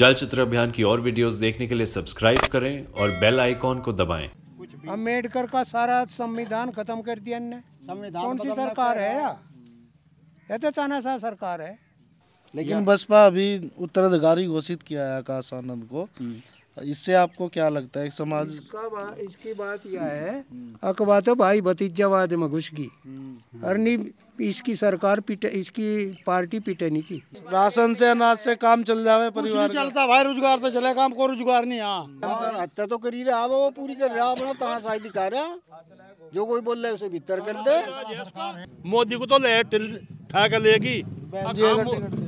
चलचित्र अभियान की और वीडियोस देखने के लिए सब्सक्राइब करें और बेल आइकॉन को दबाएं। अम्बेडकर का सारा संविधान खत्म कर दिया ने कौन सी सरकार है या ये तो तानाशाह सरकार है लेकिन बसपा अभी उत्तराधिकारी घोषित किया है आकाश आनंद को हम्म। इससे आपको क्या लगता है समाज इसका बा, इसकी बात यह है अकबा हम्म। तो भाई भतीजावाद में घुस गई अरनी हम्म। इसकी सरकार पीटे इसकी पार्टी पीटे नहीं की राशन से अनाज से काम चल जावे परिवार चलता भाई रोजगार तो चले काम को रोजगार नहीं हाँ, हाँ हत्या तो करी रहा हाँ, वो पूरी कर रहा हाँ, अपना तानाशाही दिखा रहा जो कोई बोल रहा है उसे भीतर कर दे मोदी को तो ले ठा लेगी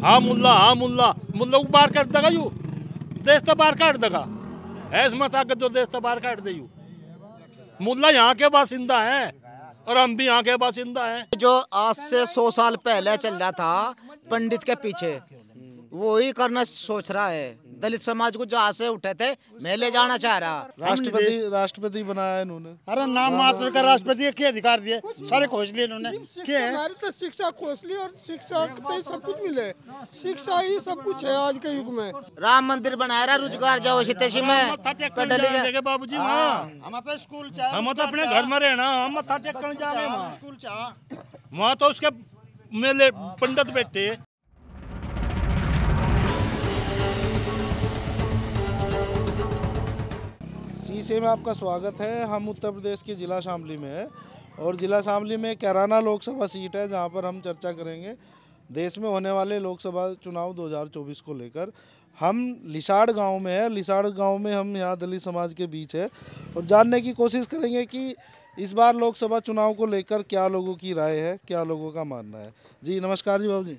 हाँ मुल्ला हाँ मुल्ला मुल्ला को बाहर काट देगा यू देश तो बाहर काट देगा ऐस मत आकर जो तो देश तो बाहर काट दे यू मुल्ला यहाँ के बासिंदा है और हम भी यहाँ के बासिंदा हैं जो आज से सौ साल पहले चल रहा था पंडित के पीछे वो ही करना सोच रहा है दलित समाज को जो आसे उठे थे मैं ले जाना चाह रहा राष्ट्रपति राष्ट्रपति बनाया इन्होंने अरे नाम मात्र का राष्ट्रपति के अधिकार दिए सारे खोज लिए इन्होंने हमारी तो शिक्षा खोज ली और शिक्षा तो सब कुछ मिले शिक्षा ही सब कुछ है आज के युग में राम मंदिर बनाया रहा रोजगार जाओ सीतेशी में बाबू जी हाँ, हम अपने स्कूल हम तो अपने घर में रहना हम मत्था टेक जाने स्कूल वहाँ तो उसके मेले पंडित बैठे शीशे में आपका स्वागत है हम उत्तर प्रदेश के ज़िला शामली में है और ज़िला शामली में कैराना लोकसभा सीट है जहां पर हम चर्चा करेंगे देश में होने वाले लोकसभा चुनाव 2024 को लेकर हम लिसाड़ गांव में है लिसाड़ गांव में हम यहाँ दलित समाज के बीच है और जानने की कोशिश करेंगे कि इस बार लोकसभा चुनाव को लेकर क्या लोगों की राय है क्या लोगों का मानना है जी नमस्कार जी भाव हाँ जी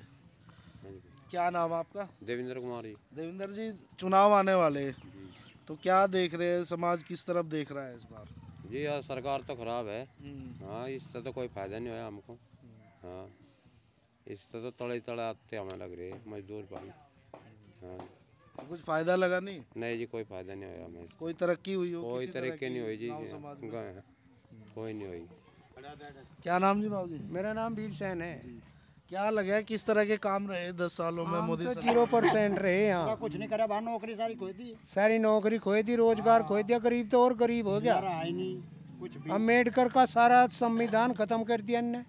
क्या नाम आपका देवेंद्र कुमार जी देवेंद्र जी चुनाव आने वाले हैं तो क्या देख रहे हैं समाज किस तरफ देख रहा है इस बार जी यार हाँ, सरकार तो खराब है हम्म। हाँ इससे तो कोई फायदा नहीं हुआ हमको हम्म। हाँ इससे तो तड़े तड़े आते हमें लग रही है मजदूर भाई हाँ। तो कुछ फायदा लगा नहीं नहीं जी कोई फायदा नहीं हुआ हमें कोई तरक्की हुई हो कोई तरक्की नहीं हुई जी हाँ। कोई नहीं हुई क्या नाम जी बाबू जी मेरा नाम वीर सैन है क्या लगा किस तरह के काम रहे दस सालों में मोदी तो जीरो परसेंट रहे यहाँ कुछ नहीं करा नौकरी सारी खोई दी सारी नौकरी खोई दी रोजगार हाँ। खोई दिया गरीब तो और गरीब हो गया अम्बेडकर का सारा संविधान खत्म कर दिया इनने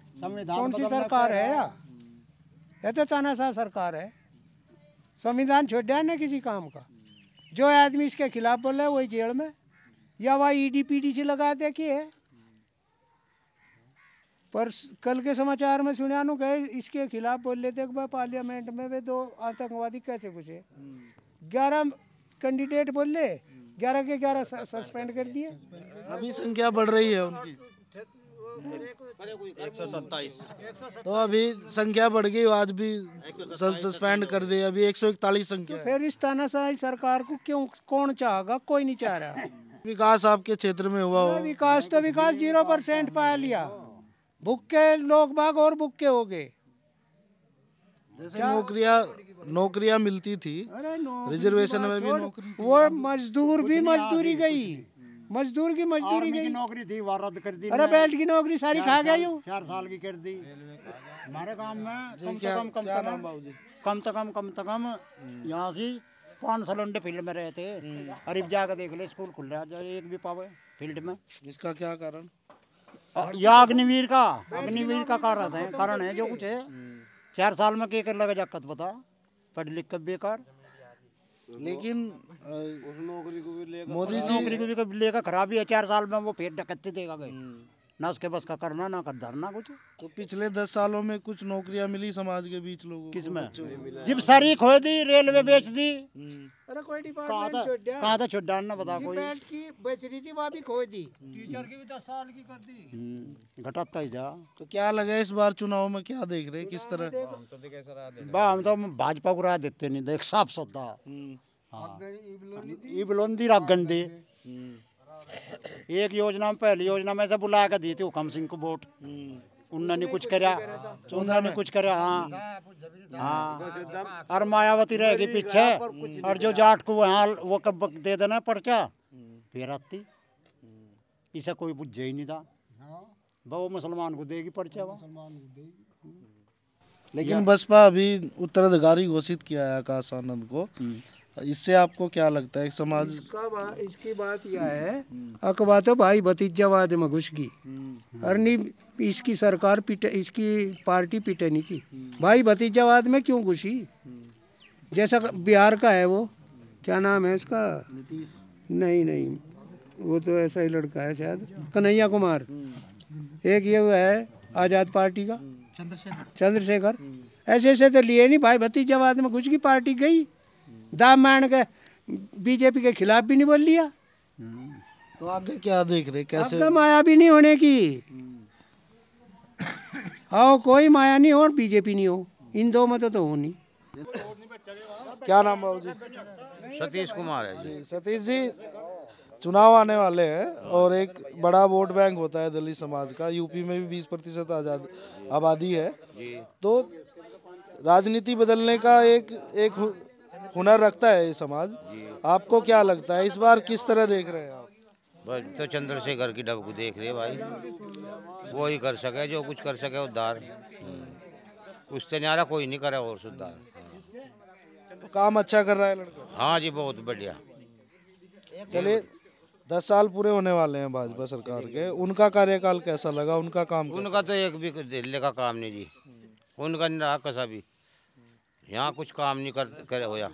कौन सी सरकार है यार ताना तो सरकार है संविधान छोड़ दिया किसी काम का जो आदमी इसके खिलाफ बोला है वही जेल में या वह ई डी पी डी से लगा दे कि है पर कल के समाचार में सुना नु गए इसके खिलाफ बोल लेते पार्लियामेंट में वे दो आतंकवादी कैसे घुसे हम्म। ग्यारह कैंडिडेट बोले ग्यारह के ग्यारह सस्पेंड कर दिए अभी संख्या बढ़ रही है उनकी एक सौ सत्ताईस तो अभी संख्या बढ़ गई आज भी सस्पेंड कर दिए अभी एक सौ इकतालीस संख्या तो फिर इस तानाशाही सरकार को क्यों कौन चाहगा कोई नहीं चाह रहा विकास आपके क्षेत्र में हुआ हो विकास तो विकास जीरो परसेंट पाया लिया भुक्के लोग बाग और भुक्के हो गए जैसे नौकरिया नौकरियां मिलती थी रिजर्वेशन में भी वो मजदूर भी मजदूरी गई मजदूर की मजदूरी गई नौकरी थी वो रद्द कर दी अरे बेल्ट की नौकरी सारी खा गई हूँ चार साल की कर दी हमारे काम में कम से कम कम से कम कम से कम कम से कम यहाँ से पांच सौ लंडे फील्ड में रहे थे हम्म। अरे जाकर देख ले स्कूल खुल रहा है एक भी पावे फील्ड में इसका क्या कारण या अग्निवीर का अग्निवीर का कारण है कारण है जो कुछ है चार साल में के कर लगा जाकत बता पढ़ लिख कर बेकार लेकिन मोदी नौकरी को भी लेकर खराबी है चार साल में वो फिर डकते देगा गए हम्म। ना उसके पास का करना ना कर धरना कुछ तो पिछले दस सालों में कुछ नौकरियां मिली समाज के बीच लोगों किस में जिब सारी खो दी रेलवे हम्म। बेच दी हम्म। अरे कोई डिपार्टमेंट कहा था छोड़ ना बता कोई बैट की बेच रही थी वहाँ भी खो दी हम्म। टीचर की भी दस साल की कर दी घटाता ही जा तो क्या लगे इस बार चुनाव में क्या देख रहे किस तरह वाह तो तो हम तो भाजपा को राह देते नहीं देख साफ सौदा हाँ इबलोंदी राग गंदी एक योजना में पहली योजना में से बुला के दी थी हुक्म सिंह को वोट उन्होंने कुछ करा उन्होंने कुछ करा हाँ हाँ और मायावती रहेगी पीछे और जो जाट को वहाँ वो कब दे देना पर्चा फिर आती इसे कोई बुझे ही नहीं था वो मुसलमान को देगी पर्चा वो लेकिन बसपा अभी उत्तराधिकारी घोषित किया है आकाश आनंद को हम्म। इससे आपको क्या लगता है समाज इसका बा, इसकी बात यह है अकबा तो भाई भतीजावाद में घुस गई और नहीं इसकी सरकार पीटे इसकी पार्टी पीटे नहीं थी भाई भतीजावाद में क्यों घुसी जैसा बिहार का है वो क्या नाम है इसका नहीं नहीं वो तो ऐसा ही लड़का है शायद कन्हैया कुमार एक ये है आज़ाद पार्टी का चंद्रशेखर चंद्रशेखर ऐसे ऐसे तो लिए नहीं भाई भतीजावाद में घुस गई पार्टी गई दाम मान के बीजेपी के खिलाफ भी नहीं बोल लिया तो आगे क्या देख रहे कैसे आपका माया भी नहीं होने की हाँ कोई माया नहीं हो और बीजेपी नहीं हो इन दो में तो, तो हो नहीं क्या नाम बाबू जी सतीश कुमार है जी सतीश जी चुनाव आने वाले हैं और एक बड़ा वोट बैंक होता है दलित समाज का यूपी में भी 20 प्रतिशत आजाद आबादी है तो राजनीति बदलने का एक एक हुनर रखता है ये समाज आपको क्या लगता है इस बार किस तरह देख रहे हैं आप बस तो चंद्रशेखर की डब को देख रहे भाई वो ही कर सके जो कुछ कर सके उद्धार उससे हम्म। तो नारा कोई नहीं करे और सुधार तो काम अच्छा कर रहा है लड़का हाँ जी बहुत बढ़िया चलिए दस साल पूरे होने वाले हैं भाजपा सरकार के उनका कार्यकाल कैसा लगा उनका काम उनका तो एक भी दिल्ली का काम नहीं जी उनका नहीं रहा कसा भी यहाँ कुछ काम नहीं कर करे होया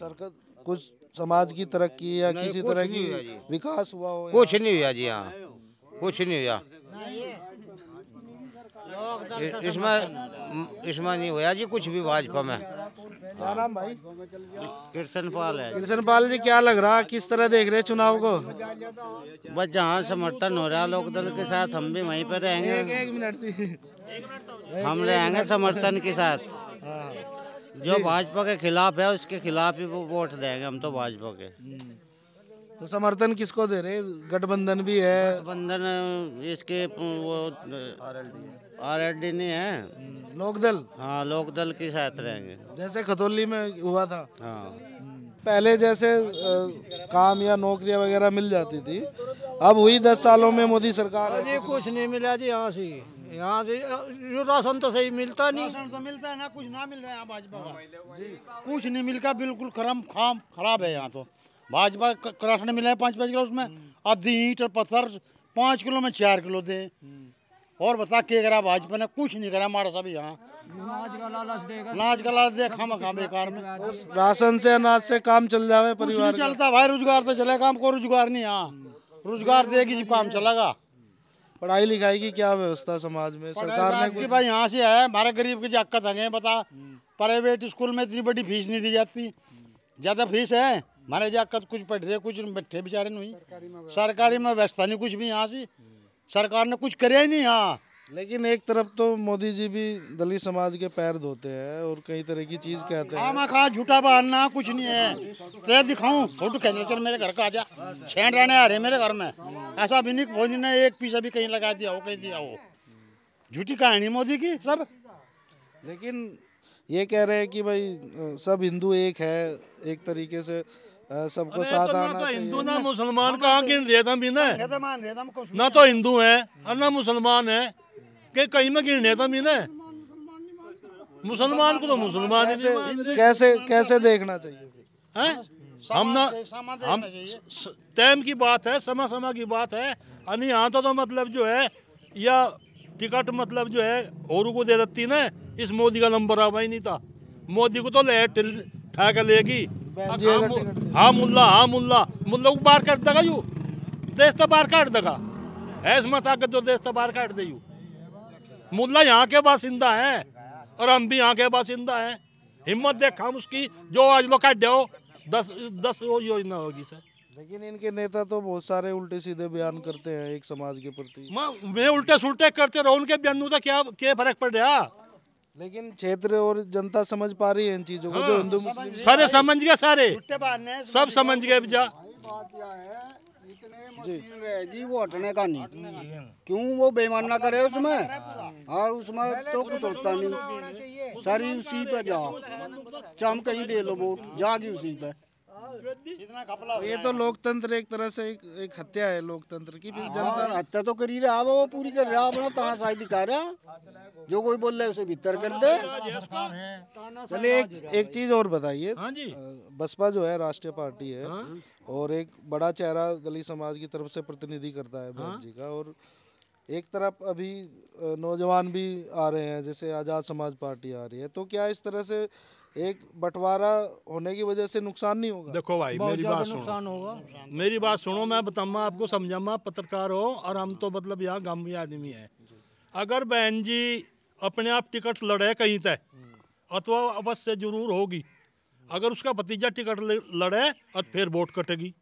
सरकार कुछ समाज की तरक्की या किसी तरह की विकास हुआ हो कुछ नहीं हुआ जी यहाँ कुछ नहीं हुआ इसमें इसमें नहीं हुआ जी कुछ भी भाजपा में क्या नाम भाई कृष्ण पाल है कृष्ण पाल जी क्या लग रहा किस तरह देख रहे चुनाव को बस जहाँ समर्थन हो रहा लोकदल के साथ हम भी वहीं पर रहेंगे एक, एक मिनट हम रहेंगे समर्थन के साथ हाँ। जो भाजपा के खिलाफ है उसके खिलाफ ही वो वोट देंगे हम तो भाजपा के हम्म। तो समर्थन किसको दे रहे गठबंधन भी है गठबंधन इसके वो आर एल डी नहीं है हम्म। लोकदल हाँ लोकदल की साथ रहेंगे जैसे खतौली में हुआ था हाँ हम्म। पहले जैसे आ, काम या नौकरियां वगैरह मिल जाती थी अब हुई दस सालों में मोदी सरकार जी कुछ नहीं मिला जी यहाँ से यहाँ से राशन तो सही मिलता नहीं राशन तो मिलता है ना कुछ ना मिल रहा है भाजपा का जी कुछ नहीं मिलता बिल्कुल खराब खाम खराब है यहाँ तो भाजपा राशन मिला है पाँच पाँच किलो उसमें आधी ईट और पत्थर पाँच किलो में चार किलो दे और बता के करा भाजपा ने कुछ नहीं करा माड़ा सा यहाँ अनाज का लालच दे खाम खा बेकार में राशन से अनाज से काम चल जावे परिवार चलता भाई रोजगार तो चलेगा हमको रोजगार नहीं यहाँ रोजगार देगी जब काम चलेगा पढ़ाई लिखाई की क्या व्यवस्था समाज में सरकार ने कि भाई यहाँ से आया हमारे गरीब की जाकत आ बता प्राइवेट स्कूल में इतनी बड़ी फीस नहीं दी जाती ज़्यादा फीस है हमारे जाकत कुछ पढ़ रहे कुछ बैठे बेचारे नहीं सरकारी में व्यवस्था नहीं कुछ भी यहाँ से सरकार ने कुछ करे ही नहीं यहाँ लेकिन एक तरफ तो मोदी जी भी दलित समाज के पैर धोते हैं और कई तरह की चीज कहते हैं आमा खा झूठा बहाना कुछ नहीं है ते दिखाऊं फोटो खेलने चल मेरे घर का आजा छेड़ रहने आ रहे मेरे घर में ऐसा भी नहीं मोदी ने एक पीछा भी कहीं लगा दिया हो कहीं दिया हो झूठी कहानी मोदी की सब लेकिन ये कह रहे हैं कि भाई सब हिंदू एक है एक तरीके से सबको साथ तो आना तो हिंदू ना मुसलमान कहाँ गिन रेदम तो भी ना तो ना तो हिंदू है और ना मुसलमान है कि कहीं में गिरने का मीन है मुसलमान को तो मुसलमान कैसे कैसे कैसे देखना चाहिए है? हम ना हम टाइम की बात है समा समा की बात है यानी यहाँ तो, तो मतलब जो है या टिकट मतलब जो है और को दे देती ना इस मोदी का नंबर आवा ही नहीं था मोदी को तो ले ठा कर लेगी हाँ, हाँ मुल्ला हाँ मुल्ला मुल्ला को बाहर काट देगा यू देश तो बाहर काट देगा ऐसा ताकत जो देश तो बाहर काट दे यू मुल्ला यहाँ के बासिंदा है और हम भी यहाँ के बासिंदा है हिम्मत देखा हम उसकी जो आज लोग दस दस योजना होगी सर लेकिन इनके नेता तो बहुत सारे उल्टे सीधे बयान करते हैं एक समाज के प्रति मैं उल्टे सुलटे करते रहो उनके बयानों का तो क्या क्या फर्क पड़ रहा लेकिन क्षेत्र और जनता समझ पा रही है इन चीजों को हाँ, जो हिंदू मुस्लिम सारे समझ गए सारे सब समझ गए मशीन वो हटने का नहीं क्यों वो बेमाना करे उसमें और उसमें तो कुछ होता नहीं सारी उसी पे जाओ चाम कहीं दे लो वोट जागी उसी पे इतना ये तो लोकतंत्र एक तरह से एक, एक हत्या है लोकतंत्र की फिर हाँ, जनता हाँ, हत्या तो करी रहा वो पूरी कर रहा अपना तानाशाही दिखा रहा जो कोई बोल रहा है उसे भीतर कर दे चलिए एक एक चीज और बताइए हाँ बसपा जो है राष्ट्रीय पार्टी है और एक बड़ा चेहरा दलित समाज की तरफ से प्रतिनिधि करता है भरत जी का और एक तरफ अभी नौजवान भी आ रहे हैं जैसे आज़ाद समाज पार्टी आ रही है तो क्या इस तरह से एक बंटवारा होने की वजह से नुकसान नहीं होगा देखो भाई मेरी बात सुनो होगा मेरी बात सुनो मैं बताऊँ आपको समझाऊँ पत्रकार हो और हम तो मतलब यहाँ गांवी आदमी है अगर बहन जी अपने आप टिकट लड़े कहीं तय अथवा तो अवश्य जरूर होगी अगर उसका भतीजा टिकट लड़े और फिर वोट कटेगी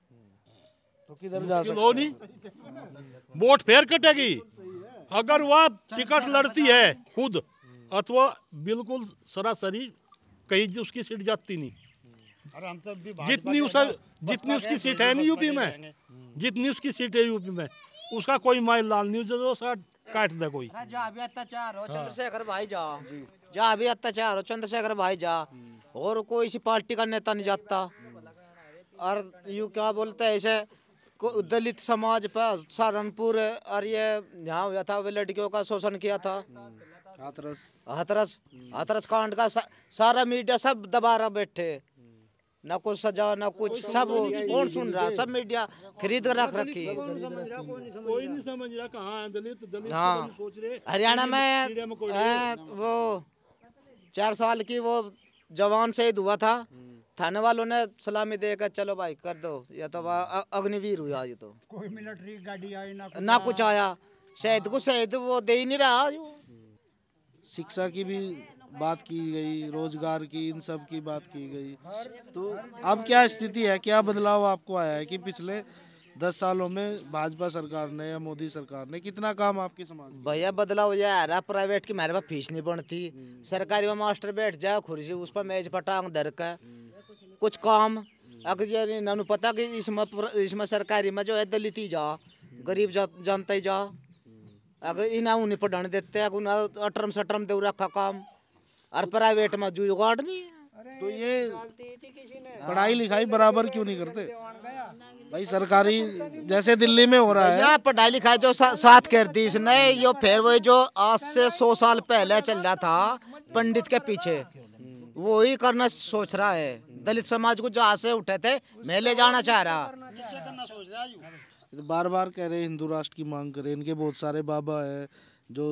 तो किधर जा सकते हो नहीं वोट फिर कटेगी अगर वह टिकट लड़ती है खुद अथवा तो बिल्कुल सरासरी कहीं उसकी सीट जाती नहीं अरे हम सब भी जितनी उस जितनी उसकी सीट है नहीं यूपी में जितनी उसकी सीट है यूपी में उसका कोई माइल लाल नहीं जो काट दे कोई हाँ। चंद्रशेखर भाई जा जा अभी अत्याचार हो चंद्रशेखर भाई जा और कोई सी पार्टी का नेता नहीं जाता और यू क्या बोलते हैं इसे दलित समाज पर सहारनपुर और ये यहाँ हुआ था वे लड़कियों का शोषण किया था हाथरस हाथरस हाथरस कांड का सा, सारा मीडिया सब दबा रहा बैठे ना कुछ सजा ना कुछ सब कौन सुन रहा सब मीडिया खरीद कर रख रखी हाँ हरियाणा में वो चार साल की वो जवान शहीद हुआ था थाने वालों ने सलामी देकर चलो भाई कर दो या तो अग्निवीर हुआ ये तो कोई मिलिट्री गाड़ी आई ना ना कुछ आया शहीद को शहीद वो दे ही नहीं रहा शिक्षा की भी बात की गई रोजगार की इन सब की बात की गई तो अब क्या स्थिति है क्या बदलाव आपको आया है कि पिछले दस सालों में भाजपा सरकार ने या मोदी सरकार ने कितना काम आपके समाज भैया बदलाव यह आ रहा प्राइवेट की मेरे पास फीस नहीं बनती सरकारी में मास्टर बैठ जाए खुर्सी उस पर मेज पटांग दर का कुछ काम अगर नानू पता कि इसमें इसमें सरकारी में जो है दलित ही जा गरीब जनता ही जाओ अगर इना उन्हें पढ़ाने देते अगर अटरम सटरम दे रखा काम और प्राइवेट में जो जुगाड़ नहीं तो ये पढ़ाई लिखाई बराबर क्यों नहीं करते भाई सरकारी जैसे दिल्ली में हो रहा है पढ़ाई लिखाई जो सा, साथ कर दी इसने यो फिर वो जो आज से सौ साल पहले चल रहा था पंडित के पीछे वो ही करना सोच रहा है दलित समाज को जहाँ से उठे थे मैं ले जाना चाह रहा ये तो बार बार कह रहे हैं हिंदू राष्ट्र की मांग करें इनके बहुत सारे बाबा हैं जो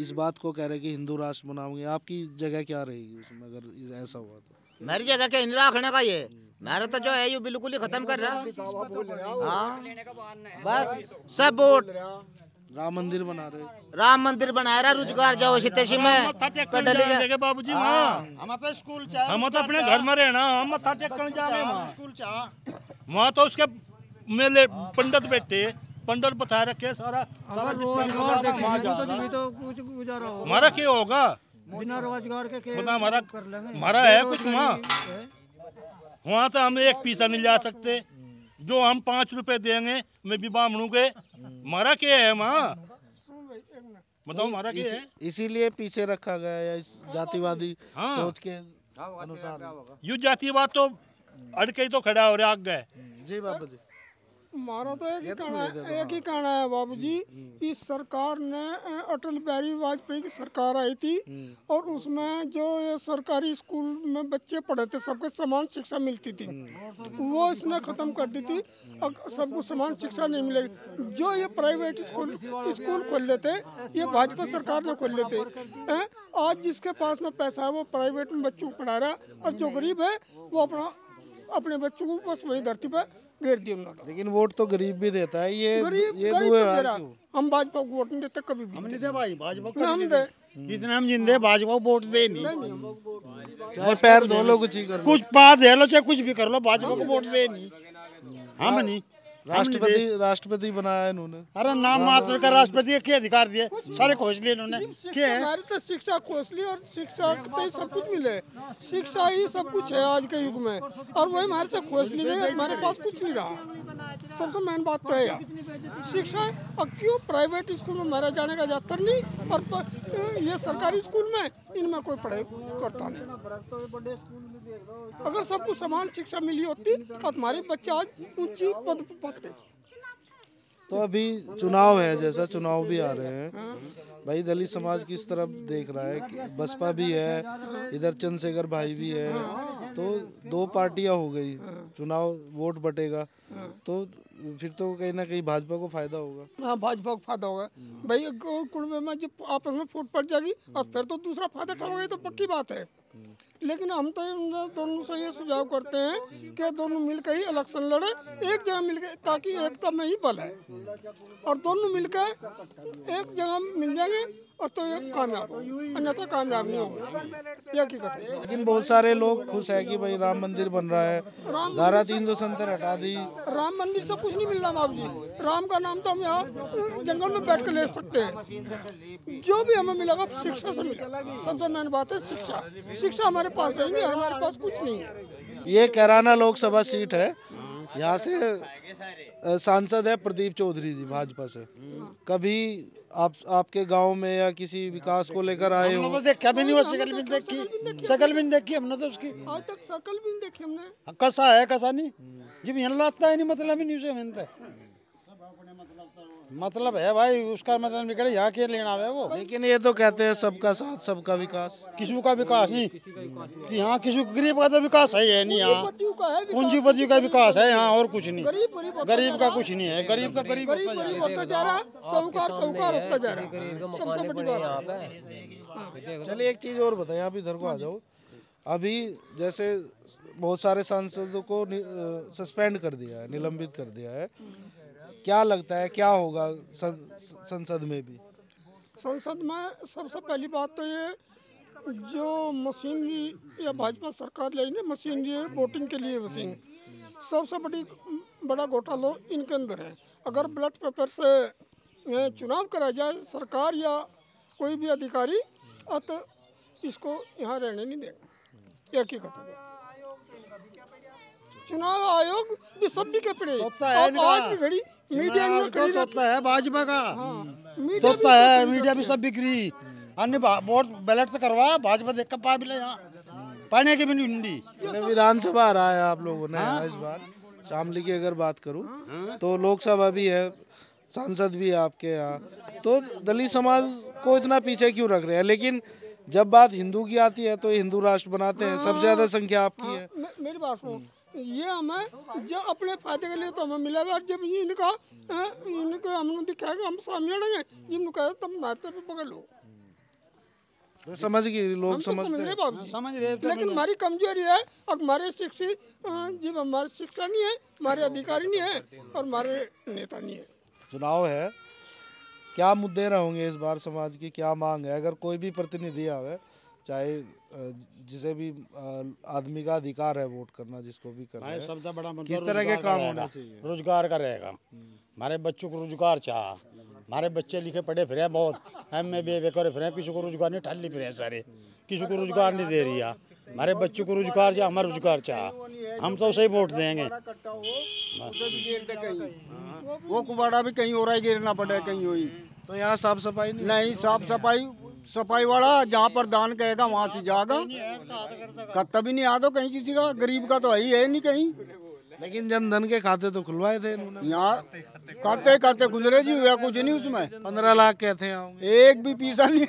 इस बात को कह रहे कि हिंदू राष्ट्र बनाओगे आपकी जगह क्या रहेगी उसमें अगर ऐसा हुआ तो मेरी जगह क्या इंदिरा आखने का ये मेरा तो जो है ये बिल्कुल ही खत्म कर रहा है हाँ। बस सब वोट राम मंदिर बना रहे राम मंदिर बना रहा रोजगार जाओ सीते में बाबू जी हाँ। हम अपने स्कूल हम तो अपने घर में रहना हम स्कूल वहाँ तो उसके मेले पंडित बैठे पंडल बता रखे सारा तो तो हमारा क्या होगा बिना रोजगार के मतलब हमारा है कुछ वहाँ वहाँ से हम एक पैसा नहीं जा सकते जो हम पाँच रुपए देंगे मैं भी ब्राह्मणों के हमारा क्या है वहाँ बताओ हमारा क्या है इसीलिए पीछे रखा गया है इस जातिवादी हाँ। सोच के अनुसार यु जातिवाद तो अड़के तो खड़ा हो रहा आग गए जी बाबू जी हमारा तो एक ही तो कहना है एक ही कहना है बाबू जी हम्म, हम्म। इस सरकार ने अटल बिहारी वाजपेयी की सरकार आई थी हम्म। और उसमें जो सरकारी स्कूल में बच्चे पढ़े थे सबके समान शिक्षा मिलती थी वो इसने ख़त्म कर दी थी सबको समान शिक्षा नहीं मिलेगी जो ये प्राइवेट स्कूल स्कूल खोल लेते ये भाजपा सरकार ने खोल लेते आज जिसके पास में पैसा है वो प्राइवेट में बच्चों को पढ़ा रहा है और जो गरीब है वो अपना अपने बच्चों को बस वही धरती पर घेर दिया उन्होंने लेकिन वोट तो गरीब भी देता है ये गरीब ये गरीब तो हम भाजपा को वोट नहीं देते कभी भी हम नहीं दे भाई भाजपा को हम दे जितना हम जिंदे भाजपा को वोट दे नहीं पैर धो लो कुछ कुछ पा दे लो चाहे कुछ भी कर लो भाजपा को वोट दे नहीं हम नहीं राष्ट्रपति राष्ट्रपति बनाया इन्होंने अरे नाम हाँ, मात्र हाँ। का राष्ट्रपति के अधिकार दिए सारे खोज लिए इन्होंने क्या हमारी तो शिक्षा खोज ली और शिक्षा तो सब कुछ मिले शिक्षा ही सब कुछ है आज के युग में और वही हमारे से खोज ली गई हमारे पास कुछ नहीं रहा सबसे मेन बात तो है शिक्षा और क्यों प्राइवेट स्कूल में मारा जाने का ज्यादातर नहीं और ये सरकारी स्कूल में इनमें कोई पढ़ाई करता नहीं अगर सबको समान शिक्षा मिली होती तो हमारे बच्चे आज ऊंची पद पर पाते तो अभी चुनाव है जैसा चुनाव भी आ रहे हैं भाई दलित समाज किस तरफ देख रहा है बसपा भी है इधर चंद्रशेखर भाई भी है तो दो पार्टियां हो गई चुनाव वोट बटेगा तो फिर तो कहीं ना कहीं भाजपा को फायदा होगा हाँ भाजपा को फायदा होगा भाई कुड़बे में जब आपस में फूट पड़ जाएगी और फिर तो दूसरा फायदा उठाओगे तो पक्की बात है लेकिन हम तो दोनों से ये सुझाव करते हैं कि दोनों मिलकर ही इलेक्शन लड़े एक जगह मिलकर ताकि एकता में ही बल है और दोनों मिलकर एक जगह मिल जाएंगे और तो ये कामयाब हो अन्यथा कामयाब नहीं होगा एक ही कथा लेकिन बहुत सारे लोग खुश है कि भाई राम मंदिर बन रहा है धारा तीन सौ सत्तर हटा दी राम मंदिर से कुछ नहीं मिल रहा बाबू जी राम का नाम तो हम यहाँ जंगल में बैठ कर ले सकते हैं जो भी हमें मिलेगा शिक्षा से मिलेगा सबसे मेन बात है शिक्षा शिक्षा हमारे पास रहेंगे हमारे पास कुछ नहीं है ये कैराना लोकसभा सीट है यहाँ से सांसद है प्रदीप चौधरी जी भाजपा से कभी आप आपके गांव में या किसी विकास को लेकर आए हो तो देखा भी नहीं सकल शकल भी तो देखी सकल भी देखी हमने तो उसकी आज हाँ, तक शकल भी देखी हमने हाँ, कसा है कसा नहीं जब यहाँ लाता है नहीं मतलब ही नहीं है मतलब है भाई उसका मतलब निकले यहाँ के लेना है वो लेकिन ये तो कहते हैं सबका साथ सबका विकास किसी का विकास नहीं कि यहाँ किसी गरीब का तो विकास है ही नहीं यहाँ पूंजीपति का विकास है यहाँ और कुछ नहीं गरीब का कुछ नहीं है गरीब तो गरीब चलिए एक चीज और बताए आप इधर को आ जाओ अभी जैसे बहुत सारे सांसदों को सस्पेंड कर दिया है निलंबित कर दिया है क्या लगता है क्या होगा संसद में भी संसद में सबसे पहली बात तो ये जो मशीनरी या भाजपा सरकार लाई ना मशीनरी वोटिंग के लिए मशीन सबसे बड़ी बड़ा घोटाला इनके अंदर है अगर ब्लड पेपर से चुनाव कराया जाए सरकार या कोई भी अधिकारी अत इसको यहाँ रहने नहीं देगा एक ही खत्म है चुनाव आयोग भी सब भी कपड़े आज की घड़ी मीडिया ने खरीदा होता है भाजपा का होता है हम्म। मीडिया भी सब बिक्री अन्य वोट बैलेट से करवाया भाजपा देख कर पा भी यहाँ पाने के भी हिंदी विधानसभा रहा है आप लोगों ने हाँ। इस बार शामली की अगर बात करूँ हाँ। तो लोकसभा भी है सांसद भी है आपके यहाँ तो दलित समाज को इतना पीछे क्यों रख रहे हैं लेकिन जब बात हिंदू की आती है तो हिंदू राष्ट्र बनाते हैं सबसे हाँ। ज्यादा संख्या आपकी है मेरी बात सुनो ये हमें जो अपने फायदे के लिए तो हमें मिला और जब ये इनका इनको हम दिखाएगा हम सामने लड़ेंगे जिनको कहे तुम नाते पे पकड़ लो तो समझ गए लोग तो हाँ, समझ रहे बाबू समझ रहे लेकिन हमारी कमजोरी है और हमारे शिक्षित जब हमारे शिक्षा नहीं है हमारे अधिकारी नहीं है और हमारे नेता नहीं है चुनाव है क्या मुद्दे रहोगे इस बार समाज की क्या मांग है अगर कोई भी प्रतिनिधि आवे चाहे जिसे भी आदमी का अधिकार है वोट करना जिसको भी करना है सबसे बड़ा मतलब किस तरह के काम होना चाहिए रोजगार का रहेगा हमारे बच्चों को रोजगार चाह हमारे बच्चे लिखे पढ़े फिर बहुत एम ए बी ए करे फिरे किसी को रोजगार नहीं ठल्ली फिर सारे किसी को रोजगार नहीं दे रही हमारे बच्चों को रोजगार चाह हमारा रोजगार चाह हम तो सही वोट देंगे वो कुबाड़ा भी कहीं हो रहा है गिरना पड़ा कहीं हुई तो यहाँ साफ सफाई नहीं साफ सफाई सफाई वाला जहाँ पर दान कहेगा वहाँ से जाएगा खाता तो भी नहीं आता कहीं किसी का गरीब का तो है ही है नहीं कहीं लेकिन जनधन के खाते तो खुलवाए थे यहाँ खाते खाते गुजरे जी हुआ कुछ नहीं उसमें पंद्रह लाख कहते हैं एक भी पीसा नहीं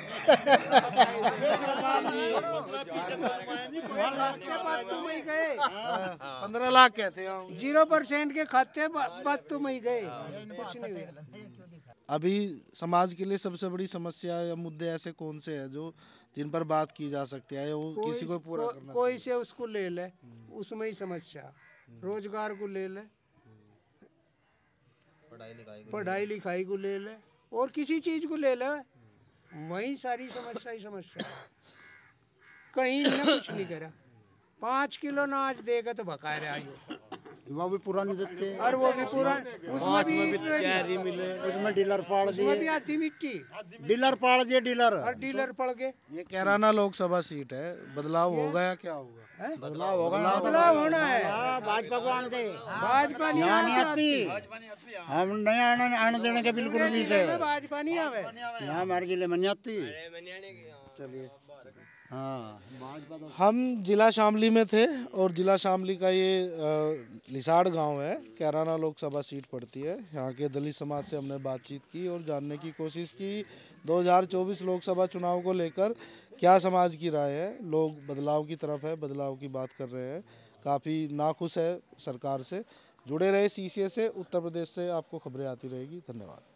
पंद्रह लाख कहते हैं जीरो परसेंट के खाते बात तुम तो ही गए कुछ नहीं हुआ अभी समाज के लिए सबसे बड़ी समस्या या मुद्दे ऐसे कौन से हैं जो जिन पर बात की जा सकती है वो किसी को पूरा को, करना कोई से उसको ले ले हम्म। उसमें ही समस्या हम्म। रोजगार को ले ले हम्म। पढ़ाई लिखाई पढ़ाई लिखाई को ले ले और किसी चीज को ले ले वही सारी समस्या ही समस्या कहीं ना कुछ नहीं करा पांच किलो नाच देगा तो भका रहा वो भी पूरा नहीं देते और वो भी पूरा उसमें भी मिले उसमें डीलर पाड़ दिए उसमें भी आती मिट्टी डीलर पाड़ दिए डीलर और डीलर पड़ गए ये कैराना लोकसभा सीट है बदलाव हो गया क्या होगा बदलाव होगा बदलाव होना है हाँ, भाजपा को आने दे भाजपा नहीं हाँ, आने आती हम नहीं आने आने देने के बिल्कुल नहीं से भाजपा नहीं आवे यहाँ हमारे जिले में नहीं आती चलिए हाँ हम जिला शामली में थे और जिला शामली का ये लिसाड़ गांव है कैराना लोकसभा सीट पड़ती है यहाँ के दलित समाज से हमने बातचीत की और जानने की कोशिश की 2024 लोकसभा चुनाव को लेकर क्या समाज की राय है लोग बदलाव की तरफ है बदलाव की बात कर रहे हैं काफ़ी नाखुश है सरकार से जुड़े रहे सी से उत्तर प्रदेश से आपको खबरें आती रहेगी धन्यवाद